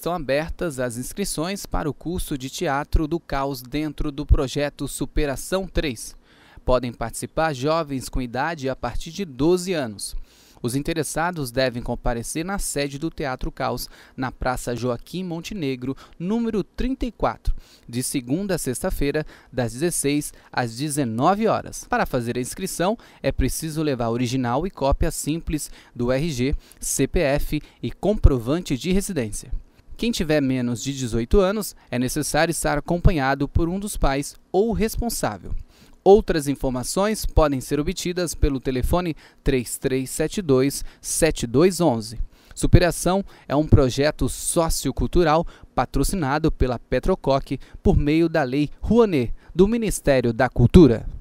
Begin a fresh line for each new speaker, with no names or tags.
estão abertas as inscrições para o curso de Teatro do Caos dentro do projeto Superação 3. Podem participar jovens com idade a partir de 12 anos. Os interessados devem comparecer na sede do Teatro Caos, na Praça Joaquim Montenegro, número 34, de segunda a sexta-feira, das 16 às 19 horas. Para fazer a inscrição, é preciso levar original e cópia simples do RG, CPF e comprovante de residência. Quem tiver menos de 18 anos, é necessário estar acompanhado por um dos pais ou responsável. Outras informações podem ser obtidas pelo telefone 3372 7211. Superação é um projeto sociocultural patrocinado pela Petrocoque por meio da Lei Rouanet, do Ministério da Cultura.